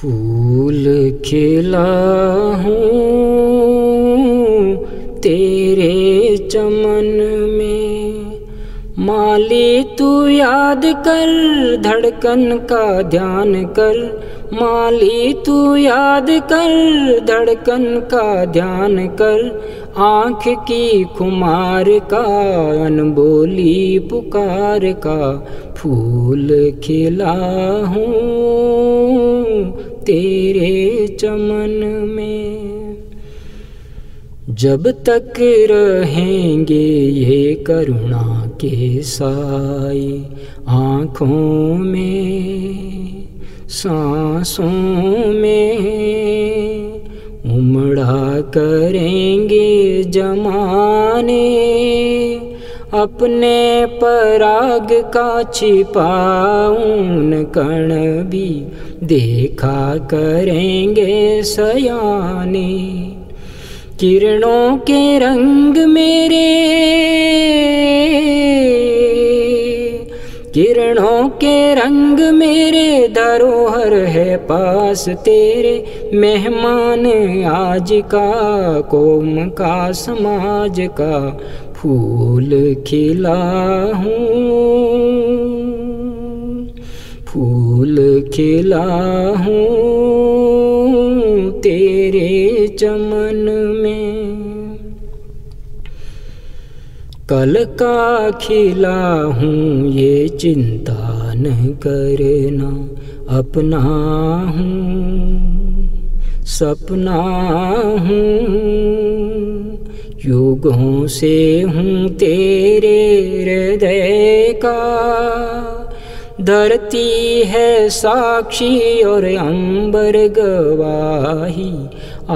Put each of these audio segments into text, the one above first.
फूल खिला हूँ तेरे चमन में माली तू याद कर धड़कन का ध्यान कर माली तू याद कर धड़कन का ध्यान कर आँख की खुमार का अनबोली पुकार का फूल खिला हूँ तेरे चमन में जब तक रहेंगे ये करुणा के साए आँखों में सांसों में उमड़ा करेंगे जमाने अपने पराग का छिपाऊन कण भी देखा करेंगे सयाने किरणों के रंग मेरे किरणों के रंग मेरे धरोहर है पास तेरे मेहमान आज का कोम का समाज का फूल खिला हूँ फूल खिला हूँ तेरे चमन में कल का खिला हूँ ये चिंता न करना अपना हूँ सपना हूँ युगों से हूँ तेरे हृदय का धरती है साक्षी और अंबर गवाही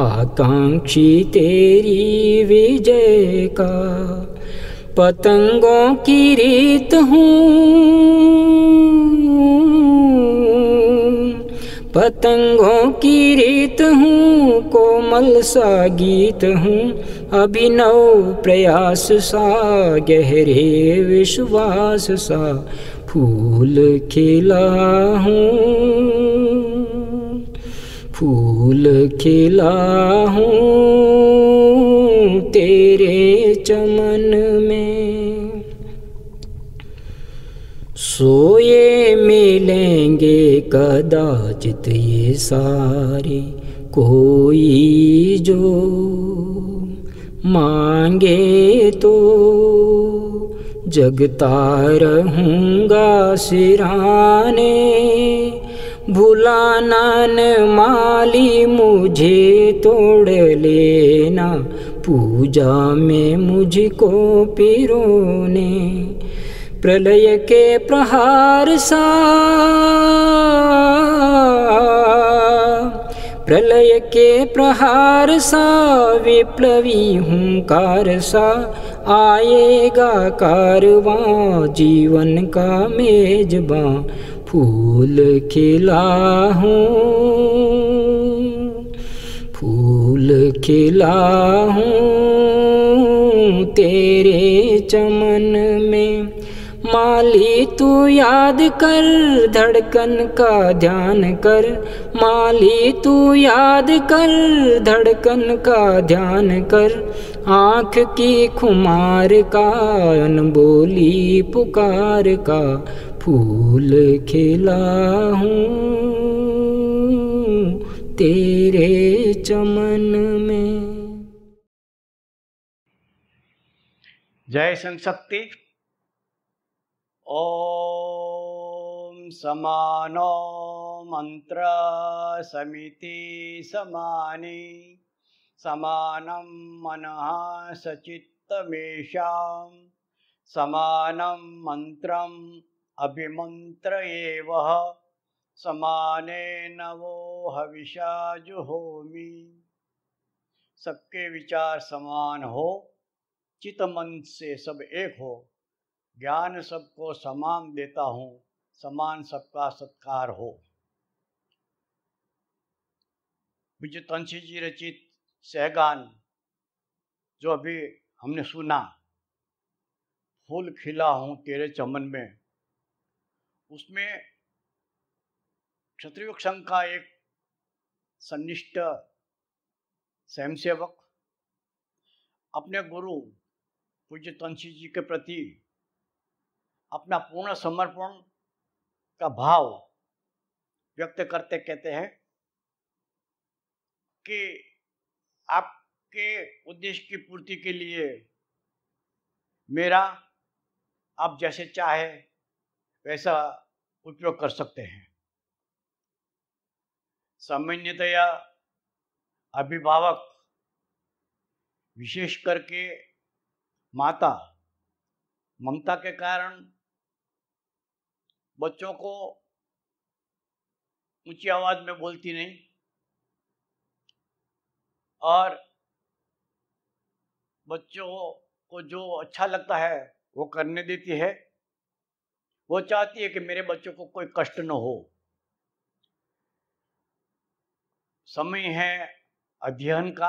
आकांक्षी तेरी विजय का पतंगों की रीत हूँ पतंगों की रीत हूँ कोमल सा गीत हूँ अभिनव प्रयास सा गहरे विश्वास सा फूल खिला हूँ फूल खिला हूँ तेरे चमन में सोए मिलेंगे कदाचित ये सारे कोई जो मांगे तो जगता रहूँगा सिराने नन माली मुझे तोड़ लेना पूजा में मुझको पिरोने प्रलय के प्रहार सा प्रलय के प्रहार सा विप्लवी हूँकार सा आएगा कारवा जीवन का मेजबा फूल खिला हूँ फूल खिला हूँ तेरे चमन में माली तू याद कर धड़कन का ध्यान कर माली तू याद कर धड़कन का ध्यान कर आँख की खुमार का अनबोली पुकार का फूल खिला हूँ तेरे चमन में जय संशक्ति ओम समानो मंत्र समिति समानी समानं मनः सचित्तमेषां समानं मन्त्रम् अभिमन्त्र एव समाने नवो हविषा जुहोमी सबके विचार समान हो चित मन से सब एक हो ज्ञान सबको समान देता हूँ समान सबका सत्कार हो विजय तंशी जी रचित सहगान जो अभी हमने सुना फूल खिला हूँ तेरे चमन में उसमें क्षत्रियुग संघ का एक सन्निष्ठ स्वयंसेवक अपने गुरु पूज्य तंशी जी के प्रति अपना पूर्ण समर्पण का भाव व्यक्त करते कहते हैं कि आपके उद्देश्य की पूर्ति के लिए मेरा आप जैसे चाहे वैसा उपयोग कर सकते हैं सामान्यतया अभिभावक विशेष करके माता ममता के कारण बच्चों को ऊंची आवाज में बोलती नहीं और बच्चों को जो अच्छा लगता है वो करने देती है वो चाहती है कि मेरे बच्चों को कोई कष्ट न हो समय है अध्ययन का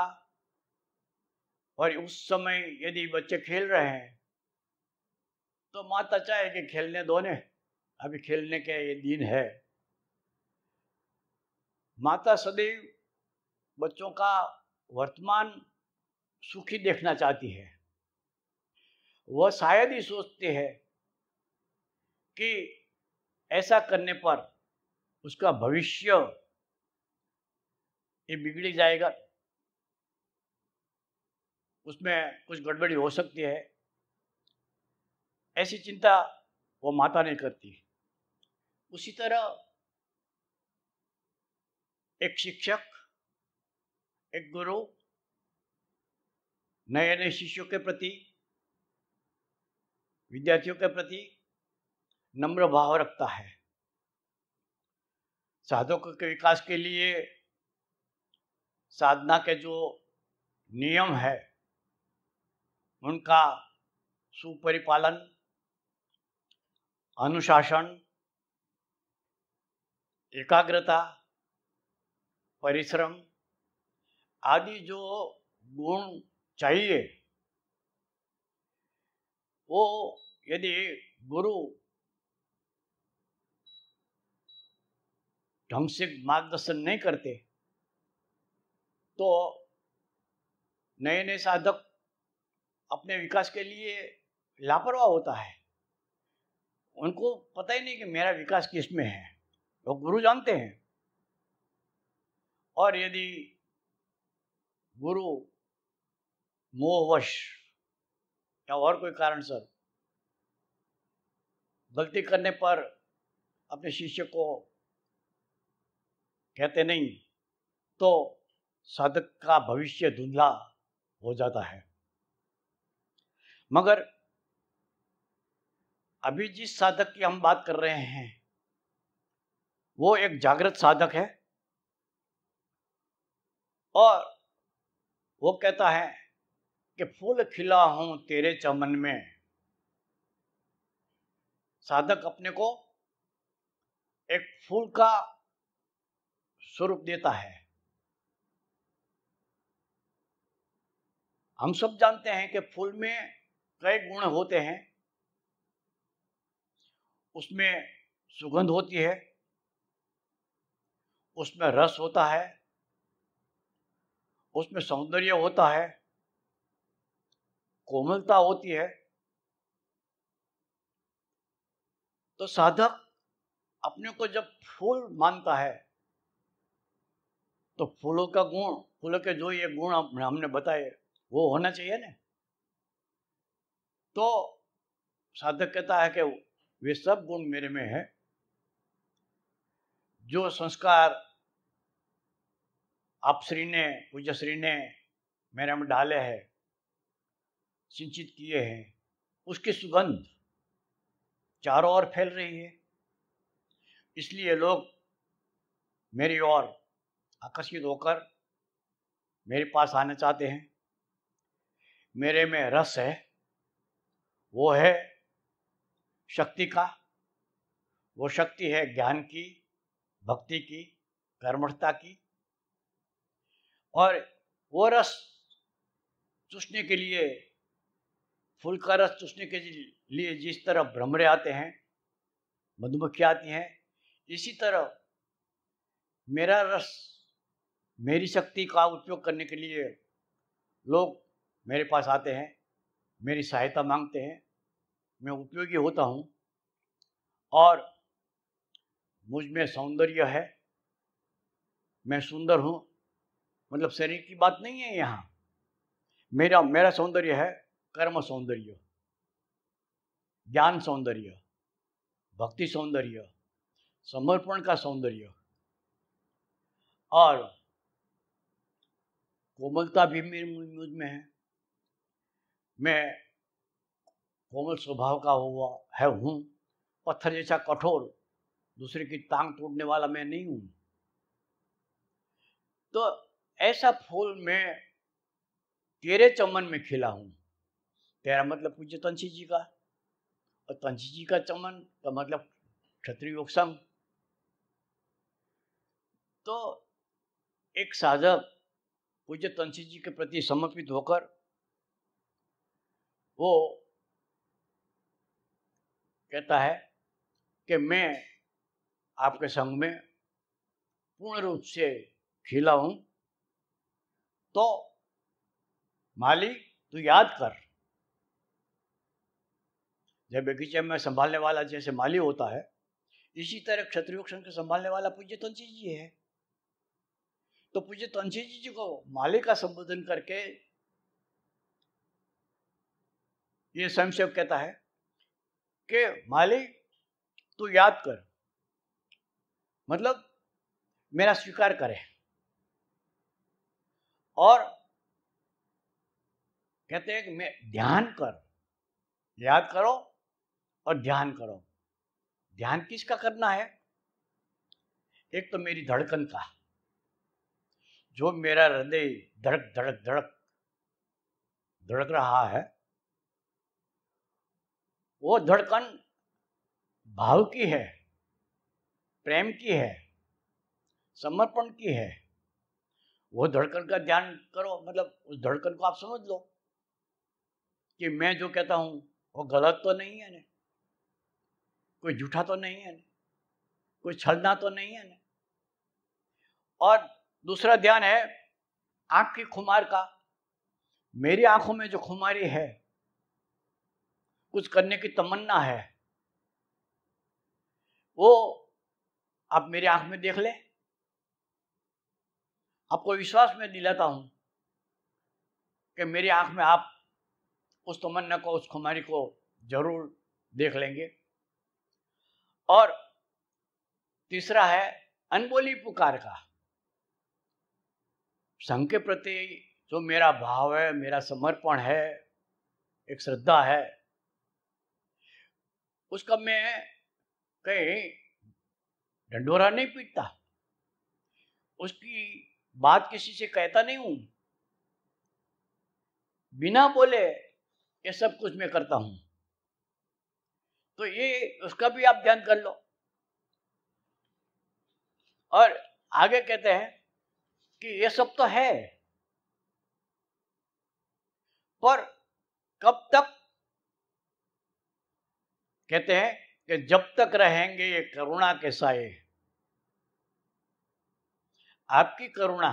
और उस समय यदि बच्चे खेल रहे हैं तो माता चाहे कि खेलने दो ने अभी खेलने के ये दिन है माता सदैव बच्चों का वर्तमान सुखी देखना चाहती है वह शायद ही सोचते हैं कि ऐसा करने पर उसका भविष्य ये बिगड़ी जाएगा उसमें कुछ गड़बड़ी हो सकती है ऐसी चिंता वो माता ने करती उसी तरह एक शिक्षक एक गुरु नए नए शिष्यों के प्रति विद्यार्थियों के प्रति नम्र भाव रखता है साधकों के विकास के लिए साधना के जो नियम है उनका सुपरिपालन अनुशासन एकाग्रता परिश्रम आदि जो गुण चाहिए वो यदि गुरु ढंग से मार्गदर्शन नहीं करते तो नए नए साधक अपने विकास के लिए लापरवाह होता है उनको पता ही नहीं कि मेरा विकास किस में है वो गुरु जानते हैं और यदि गुरु मोहवश या और कोई कारण सर गलती करने पर अपने शिष्य को कहते नहीं तो साधक का भविष्य धुंधला हो जाता है मगर अभी जिस साधक की हम बात कर रहे हैं वो एक जागृत साधक है और वो कहता है कि फूल खिला हूं तेरे चमन में साधक अपने को एक फूल का स्वरूप देता है हम सब जानते हैं कि फूल में कई गुण होते हैं उसमें सुगंध होती है उसमें रस होता है उसमें सौंदर्य होता है कोमलता होती है तो साधक अपने को जब फूल मानता है तो फूलों का गुण फूलों के जो ये गुण हमने बताए वो होना चाहिए ना तो साधक कहता है कि वे सब गुण मेरे में है जो संस्कार आप श्री ने पूज्य श्री ने मेरे में डाले हैं सिंचित किए हैं उसकी सुगंध चारों ओर फैल रही है इसलिए लोग मेरी ओर आकर्षित होकर मेरे पास आना चाहते हैं मेरे में रस है वो है शक्ति का वो शक्ति है ज्ञान की भक्ति की कर्मठता की और वो रस चूसने के लिए फूल का रस चूसने के लिए जिस तरह भ्रमरे आते हैं मधुमक्खी आती हैं इसी तरह मेरा रस मेरी शक्ति का उपयोग करने के लिए लोग मेरे पास आते हैं मेरी सहायता मांगते हैं मैं उपयोगी होता हूँ और मुझ में सौंदर्य है मैं सुंदर हूँ मतलब शरीर की बात नहीं है यहाँ मेरा मेरा सौंदर्य है कर्म सौंदर्य ज्ञान सौंदर्य भक्ति सौंदर्य समर्पण का सौंदर्य और कोमलता भी मेरे मुझ में है मैं कोमल स्वभाव का हुआ है हूँ पत्थर जैसा कठोर दूसरे की टांग तोड़ने वाला मैं नहीं हूँ तो ऐसा फूल मैं तेरे चमन में खिला हूँ तेरा मतलब पूज्य तंशी जी का और तंशी जी का चमन का मतलब क्षत्रिय संघ तो एक साधक पूज्य तंशी जी के प्रति समर्पित होकर वो कहता है कि मैं आपके संग में पूर्ण रूप से खिला हूं तो मालिक तू याद कर जब बगीचे में संभालने वाला जैसे माली होता है इसी तरह क्षत्रिय संघ के संभालने वाला पूज्य तुलसी जी है तो पूज्य तुलसी जी को माली का संबोधन करके ये स्वयंसेव कहता है कि मालिक तू याद कर मतलब मेरा स्वीकार करे और कहते हैं कि मैं ध्यान कर याद करो और ध्यान करो ध्यान किसका करना है एक तो मेरी धड़कन का जो मेरा हृदय धड़क धड़क धड़क धड़क रहा है वो धड़कन भाव की है प्रेम की है समर्पण की है वो धड़कन का ध्यान करो मतलब उस धड़कन को आप समझ लो कि मैं जो कहता हूं वो गलत तो नहीं है ना कोई झूठा तो नहीं है ना कोई छलना तो नहीं है ना और दूसरा ध्यान है आंख की खुमार का मेरी आंखों में जो खुमारी है कुछ करने की तमन्ना है वो आप मेरी आंख में देख ले आपको विश्वास में दिलाता हूं कि मेरी आंख में आप उस तमन्ना को उस खुमारी को जरूर देख लेंगे और तीसरा है अनबोली पुकार का संघ के प्रति जो मेरा भाव है मेरा समर्पण है एक श्रद्धा है उसका मैं कहीं ढंडोरा नहीं पीटता उसकी बात किसी से कहता नहीं हूं बिना बोले ये सब कुछ मैं करता हूं तो ये उसका भी आप ध्यान कर लो और आगे कहते हैं कि ये सब तो है पर कब तक कहते हैं कि जब तक रहेंगे ये करुणा के साए आपकी करुणा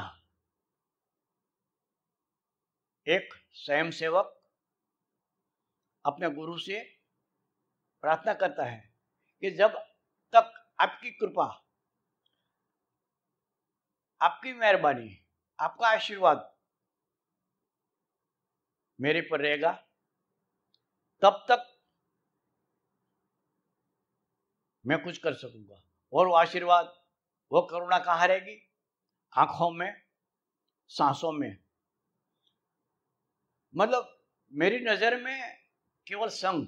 एक स्वयं सेवक अपने गुरु से प्रार्थना करता है कि जब तक आपकी कृपा आपकी मेहरबानी आपका आशीर्वाद मेरे पर रहेगा तब तक मैं कुछ कर सकूंगा और वो आशीर्वाद वो करुणा कहाँ रहेगी आंखों में सांसों में मतलब मेरी नज़र में केवल संग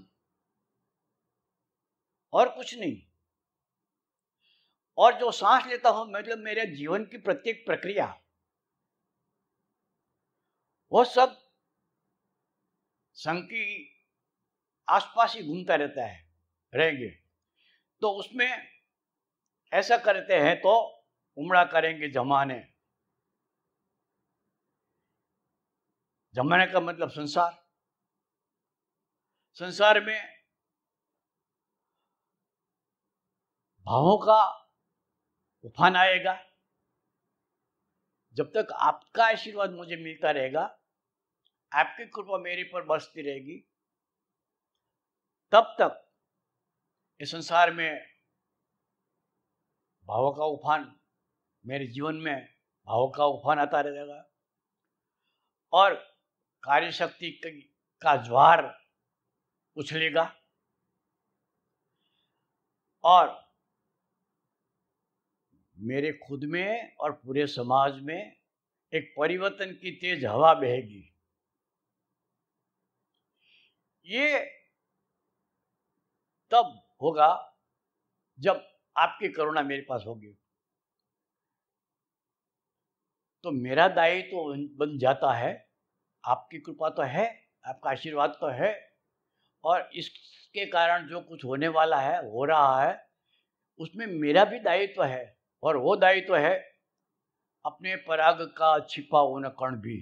और कुछ नहीं और जो सांस लेता हूं मतलब मेरे जीवन की प्रत्येक प्रक्रिया वो सब संघ की आसपास ही घूमता रहता है रहेंगे तो उसमें ऐसा करते हैं तो उमड़ा करेंगे जमाने जमाने का मतलब संसार संसार में भावों का उफान आएगा जब तक आपका आशीर्वाद मुझे मिलता रहेगा आपकी कृपा मेरे पर बरसती रहेगी तब तक इस संसार में भावों का उफान मेरे जीवन में भावों का उफान आता रहेगा और कार्य शक्ति का ज्वार उछलेगा और मेरे खुद में और पूरे समाज में एक परिवर्तन की तेज हवा बहेगी ये तब होगा जब आपकी करुणा मेरे पास होगी तो मेरा दायित्व तो बन जाता है आपकी कृपा तो है आपका आशीर्वाद तो है और इसके कारण जो कुछ होने वाला है हो रहा है उसमें मेरा भी दायित्व तो है और वो दायित्व तो है अपने पराग का छिपा होना कण भी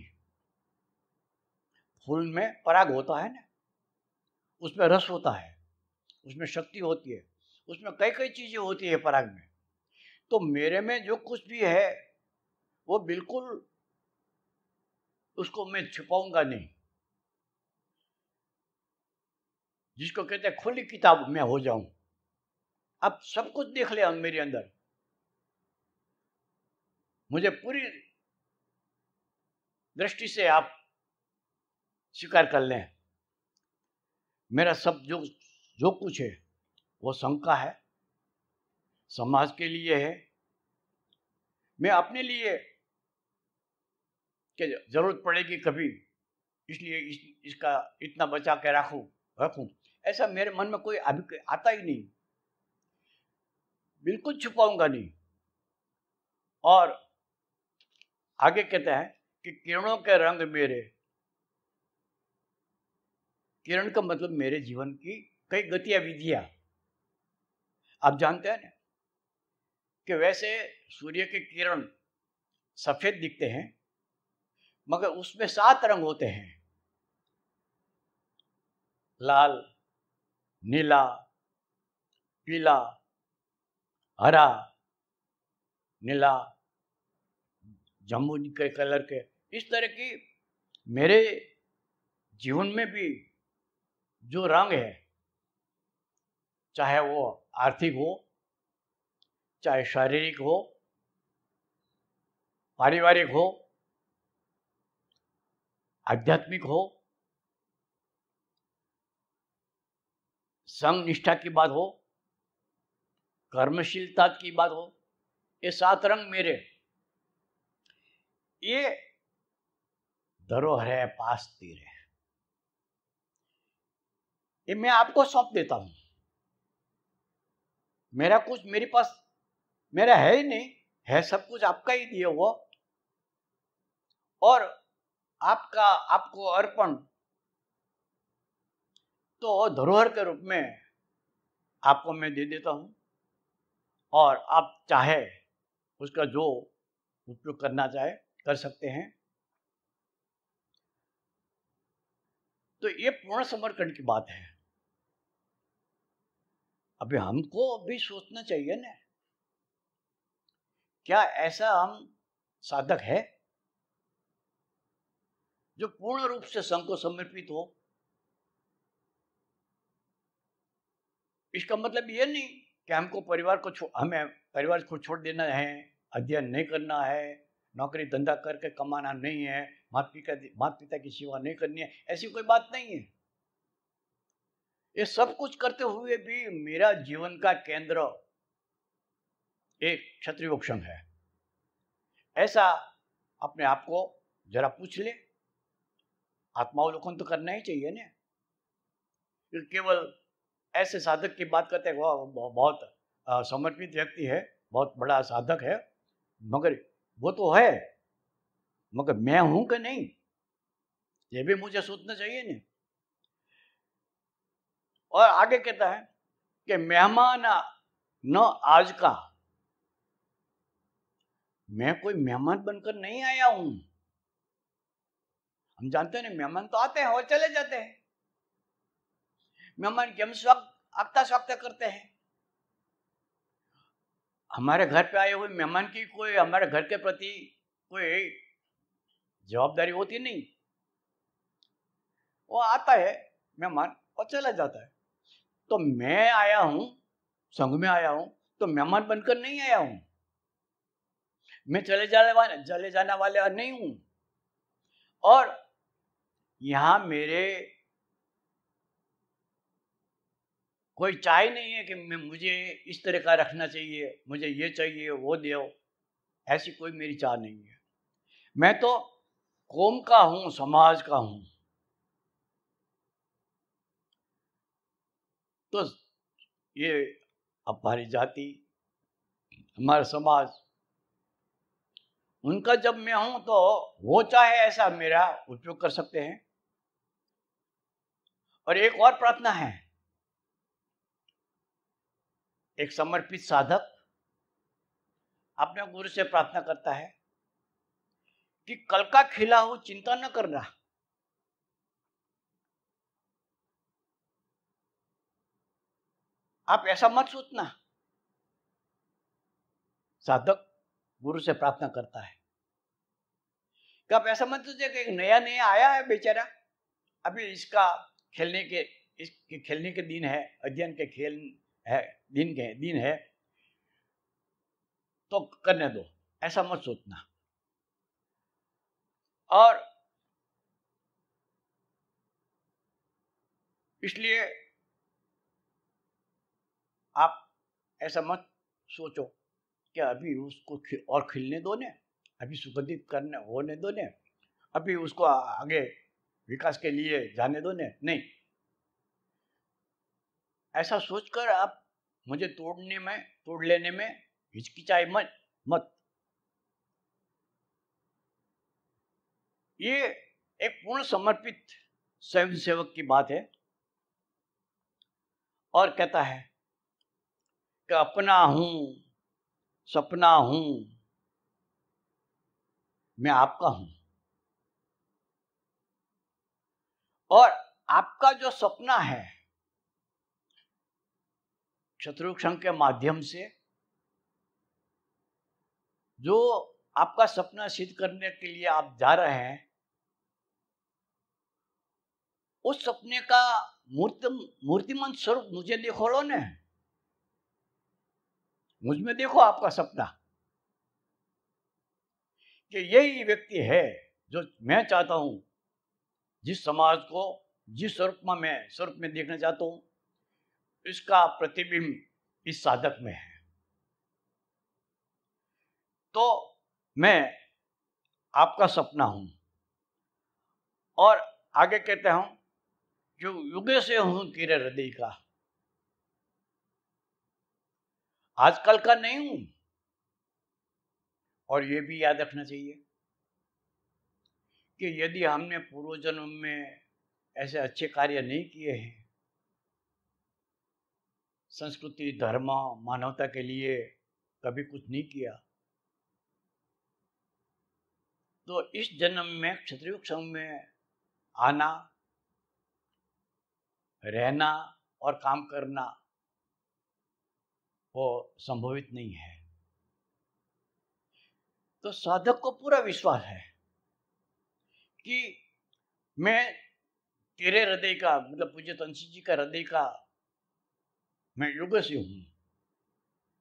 फूल में पराग होता है ना उसमें रस होता है उसमें शक्ति होती है उसमें कई कई चीज़ें होती है पराग में तो मेरे में जो कुछ भी है वो बिल्कुल उसको मैं छुपाऊंगा नहीं जिसको कहते हैं खुली किताब में हो जाऊं अब सब कुछ देख लिया मेरे अंदर मुझे पूरी दृष्टि से आप स्वीकार कर लें मेरा सब जो जो कुछ है वो संघ का है समाज के लिए है मैं अपने लिए के जरूरत पड़ेगी कभी इसलिए इस, इसका इतना बचा के रखू रखू ऐसा मेरे मन में कोई अभी आता ही नहीं बिल्कुल छुपाऊंगा नहीं और आगे कहते हैं कि किरणों के रंग मेरे किरण का मतलब मेरे जीवन की कई गतिया विधिया आप जानते हैं ना कि वैसे सूर्य के किरण सफ़ेद दिखते हैं मगर उसमें सात रंग होते हैं लाल नीला पीला हरा नीला जामुन के कलर के इस तरह की मेरे जीवन में भी जो रंग है चाहे वो आर्थिक हो चाहे शारीरिक हो पारिवारिक हो आध्यात्मिक हो संघ निष्ठा की बात हो कर्मशीलता की बात हो ये सात रंग मेरे ये धरोहर है पास तीर है ये मैं आपको सौंप देता हूं मेरा कुछ मेरे पास मेरा है ही नहीं है सब कुछ आपका ही दिया हुआ और आपका आपको अर्पण तो धरोहर के रूप में आपको मैं दे देता हूं और आप चाहे उसका जो उपयोग करना चाहे कर सकते हैं तो ये पूर्ण समर्पण की बात है अभी हमको भी सोचना चाहिए ना क्या ऐसा हम साधक है जो पूर्ण रूप से संघ को समर्पित हो इसका मतलब ये नहीं कि हमको परिवार को हमें परिवार को छोड़ देना है अध्ययन नहीं करना है नौकरी धंधा करके कमाना नहीं है माता पिता माता पिता की सेवा नहीं करनी है ऐसी कोई बात नहीं है ये सब कुछ करते हुए भी मेरा जीवन का केंद्र एक क्षत्रिय है ऐसा अपने आप को जरा पूछ ले आत्मावलोकन तो करना ही चाहिए ना केवल ऐसे साधक की बात करते हैं बहुत समर्पित व्यक्ति है बहुत बड़ा साधक है मगर वो तो है मगर मैं हूं कि नहीं ये भी मुझे सोचना चाहिए ना और आगे कहता है कि मेहमान न आज का मैं कोई मेहमान बनकर नहीं आया हूं हम जानते हैं मेहमान तो आते हैं और चले जाते हैं मेहमान की हम स्वागत आगता स्वागत करते हैं हमारे घर पे आए हुए मेहमान की कोई हमारे घर के प्रति कोई जवाबदारी होती नहीं वो आता है मेहमान और चला जाता है तो मैं आया हूं संघ में आया हूं तो मेहमान बनकर नहीं आया हूं मैं चले जाने वाले चले जाने वाले नहीं हूं और यहां मेरे कोई चाय नहीं है कि मैं मुझे इस तरह का रखना चाहिए मुझे ये चाहिए वो दे ऐसी कोई मेरी चाह नहीं है मैं तो कौम का हूँ समाज का हूं तो ये हमारी जाति हमारा समाज उनका जब मैं हूं तो वो चाहे ऐसा मेरा उपयोग कर सकते हैं और एक और प्रार्थना है एक समर्पित साधक अपने गुरु से प्रार्थना करता है कि कल का खिला हो चिंता न करना आप ऐसा मत सोचना साधक गुरु से प्रार्थना करता है कि आप ऐसा मत सोचे कि नया नया आया है बेचारा अभी इसका खेलने के इसके खेलने के दिन है अध्ययन के खेल है दिन के दिन है तो करने दो ऐसा मत सोचना और इसलिए आप ऐसा मत सोचो कि अभी उसको और खिलने दो ने अभी सुगंधित करने होने दो ने अभी उसको आगे विकास के लिए जाने दो ने नहीं ऐसा सोचकर आप मुझे तोड़ने में तोड़ लेने में हिचकिचाए मत मत ये एक पूर्ण समर्पित स्वयं सेवक की बात है और कहता है कि अपना हूं सपना हूं मैं आपका हूं और आपका जो सपना है शत्रुक्षण के माध्यम से जो आपका सपना सिद्ध करने के लिए आप जा रहे हैं उस सपने का मूर्ति मूर्तिमंत स्वरूप मुझे लिखोड़ो ने मुझ में देखो आपका सपना कि यही व्यक्ति है जो मैं चाहता हूं जिस समाज को जिस स्वरूप में मैं स्वरूप में देखना चाहता हूं इसका प्रतिबिंब इस साधक में है तो मैं आपका सपना हूं और आगे कहते हूं जो युग से हूं किरे हृदय का आजकल का नहीं हूं और ये भी याद रखना चाहिए कि यदि हमने पूर्व जन्म में ऐसे अच्छे कार्य नहीं किए हैं संस्कृति धर्म मानवता के लिए कभी कुछ नहीं किया तो इस जन्म में क्षत्रिय में आना रहना और काम करना वो संभवित नहीं है तो साधक को पूरा विश्वास है कि मैं तेरे हृदय का मतलब पूज्य तंशी जी का हृदय का मैं युग से हूं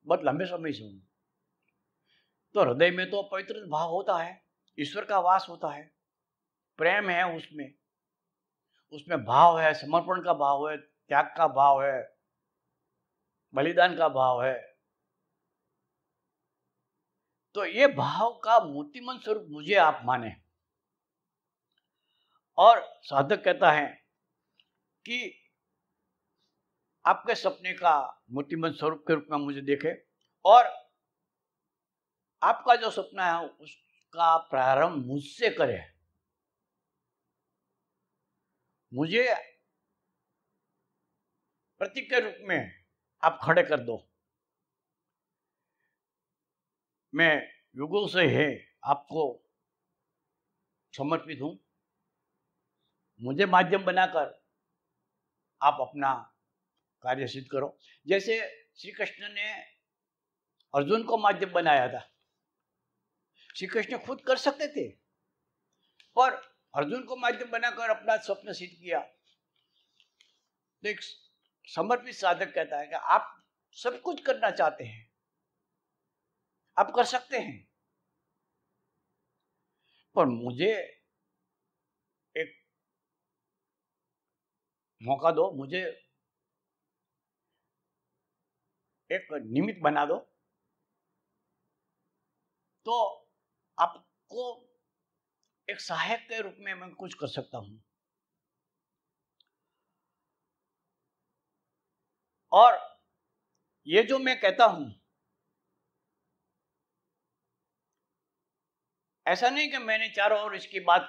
बहुत लंबे समय से हूं तो हृदय में तो पवित्र भाव होता है ईश्वर का वास होता है प्रेम है उसमें उसमें भाव है समर्पण का भाव है त्याग का भाव है बलिदान का भाव है तो ये भाव का मूर्तिमन स्वरूप मुझे आप माने और साधक कहता है कि आपके सपने का मूर्तिमन स्वरूप के रूप में मुझे देखे और आपका जो सपना है उसका प्रारंभ मुझसे करे मुझे प्रतीक के रूप में आप खड़े कर दो मैं युगों से है आपको समर्पित हूं मुझे माध्यम बनाकर आप अपना कार्य सिद्ध करो जैसे श्री कृष्ण ने अर्जुन को माध्यम बनाया था श्री कृष्ण खुद कर सकते थे पर अर्जुन को माध्यम बनाकर अपना स्वप्न सिद्ध किया तो एक समर्पित साधक कहता है कि आप सब कुछ करना चाहते हैं आप कर सकते हैं पर मुझे एक मौका दो मुझे एक निमित्त बना दो तो आपको एक सहायक के रूप में मैं कुछ कर सकता हूं और ये जो मैं कहता हूं ऐसा नहीं कि मैंने चारों ओर इसकी बात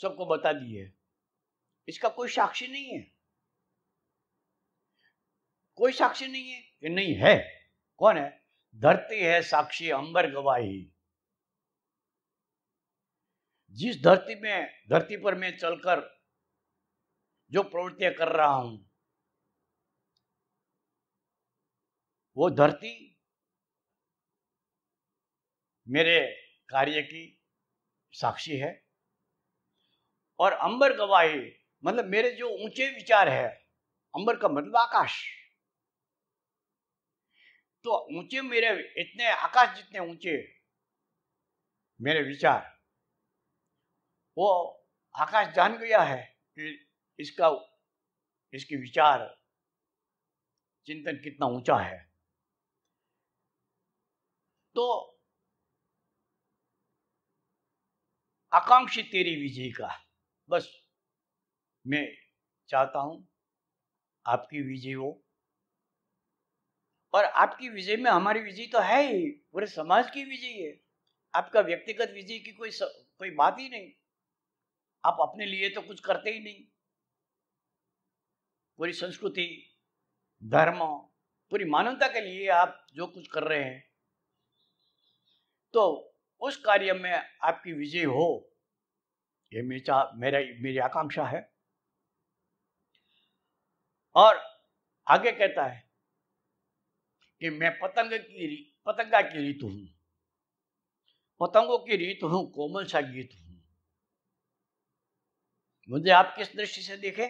सबको बता दी है इसका कोई साक्षी नहीं है कोई साक्षी नहीं है कि नहीं है कौन है धरती है साक्षी अंबर गवाही जिस धरती में धरती पर मैं चलकर जो प्रवृत्तियां कर रहा हूं वो धरती मेरे कार्य की साक्षी है और अंबर गवाही मतलब मेरे जो ऊंचे विचार है अंबर का मतलब आकाश तो ऊंचे मेरे इतने आकाश जितने ऊंचे मेरे विचार वो आकाश जान गया है कि इसका इसके विचार चिंतन कितना ऊंचा है तो आकांक्षी तेरी विजय का बस मैं चाहता हूं आपकी विजय हो और आपकी विजय में हमारी विजय तो है ही पूरे समाज की विजय है आपका व्यक्तिगत विजय की कोई स, कोई बात ही नहीं आप अपने लिए तो कुछ करते ही नहीं पूरी संस्कृति धर्म पूरी मानवता के लिए आप जो कुछ कर रहे हैं तो उस कार्य में आपकी विजय हो ये मेरा मेरा मेरी आकांक्षा है और आगे कहता है कि मैं पतंग की पतंगा की रीत हूं पतंगों की रीत हूं कोमल सा गीत हूं मुझे आप किस दृष्टि से देखे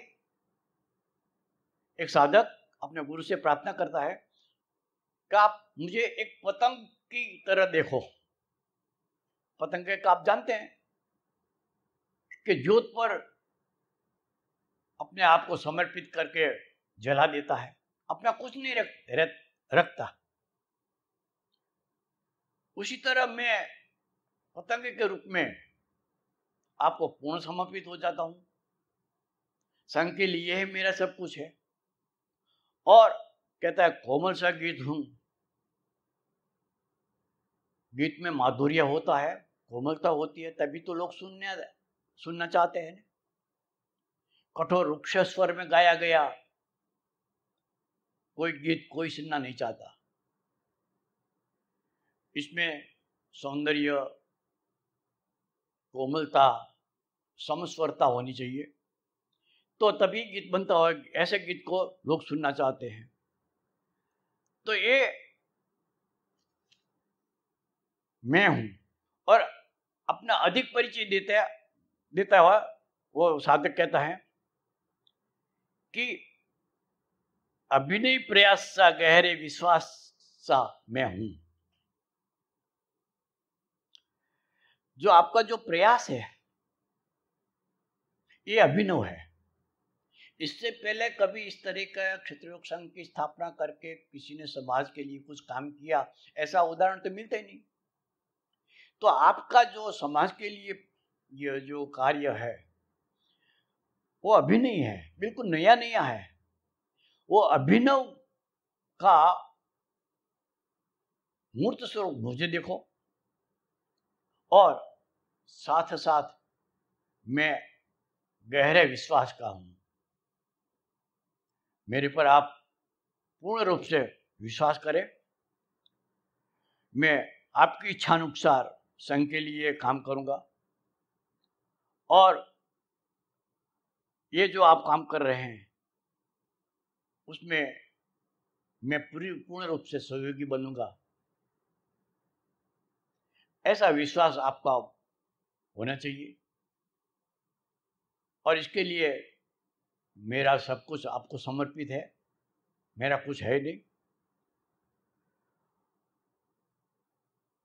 एक साधक अपने गुरु से प्रार्थना करता है कि आप मुझे एक पतंग की तरह देखो पतंगे का आप जानते हैं कि जोत पर अपने आप को समर्पित करके जला देता है अपना कुछ नहीं रख, रखता उसी तरह मैं पतंग के रूप में आपको पूर्ण समर्पित हो जाता हूं संघ के लिए ही मेरा सब कुछ है और कहता है कोमल सा गीत हूं गीत में माधुर्य होता है कोमलता होती है तभी तो लोग सुनने सुनना चाहते हैं कठोर रुक्ष स्वर में गाया गया कोई गीत कोई सुनना नहीं चाहता इसमें सौंदर्य कोमलता समस्वरता होनी चाहिए तो तभी गीत बनता है ऐसे गीत को लोग सुनना चाहते हैं तो ये मैं हूं और अपना अधिक परिचय देता देता हुआ वो साधक कहता है कि अभिनय प्रयास सा गहरे विश्वास सा मैं हूं जो आपका जो प्रयास है ये अभिनव है इससे पहले कभी इस तरह का क्षेत्र संघ की स्थापना करके किसी ने समाज के लिए कुछ काम किया ऐसा उदाहरण तो मिलता ही नहीं तो आपका जो समाज के लिए ये जो कार्य है वो अभी नहीं है बिल्कुल नया नया है वो अभिनव का मूर्त स्वरूप मुझे देखो और साथ साथ मैं गहरे विश्वास का हूं मेरे पर आप पूर्ण रूप से विश्वास करें मैं आपकी इच्छानुसार संघ के लिए काम करूंगा और ये जो आप काम कर रहे हैं उसमें मैं पूरी पूर्ण रूप से सहयोगी बनूंगा ऐसा विश्वास आपका होना चाहिए और इसके लिए मेरा सब कुछ आपको समर्पित है मेरा कुछ है नहीं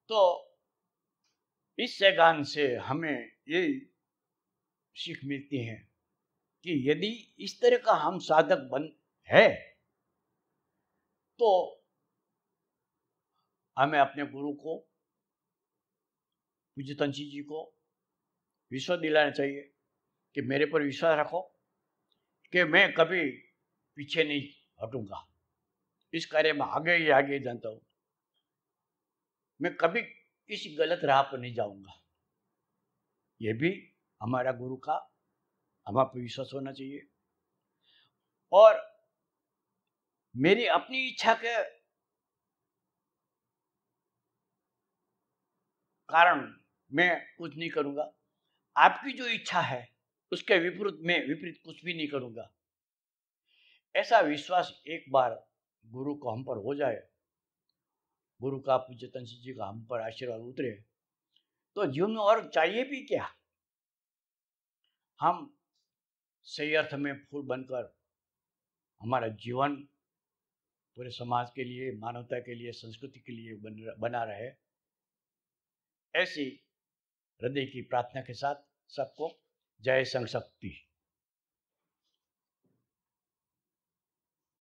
तो इस गान से हमें ये सीख मिलती है कि यदि इस तरह का हम साधक बन है तो हमें अपने गुरु को पूज्य तंशी जी को विश्वास दिलाना चाहिए कि मेरे पर विश्वास रखो कि मैं कभी पीछे नहीं हटूंगा इस कार्य में आगे ही आगे जानता हूँ मैं कभी इस गलत राह पर नहीं जाऊंगा ये भी हमारा गुरु का हमारा पर विश्वास होना चाहिए और मेरी अपनी इच्छा के कारण मैं कुछ नहीं करूंगा आपकी जो इच्छा है उसके विपरीत में विपरीत कुछ भी नहीं करूंगा ऐसा विश्वास एक बार गुरु को हम पर हो जाए गुरु का पूज्य तंशी जी का हम पर आशीर्वाद उतरे तो जीवन में और चाहिए भी क्या हम सही अर्थ में फूल बनकर हमारा जीवन पूरे समाज के लिए मानवता के लिए संस्कृति के लिए बन बना रहे ऐसी हृदय की प्रार्थना के साथ सबको जय संग शक्ति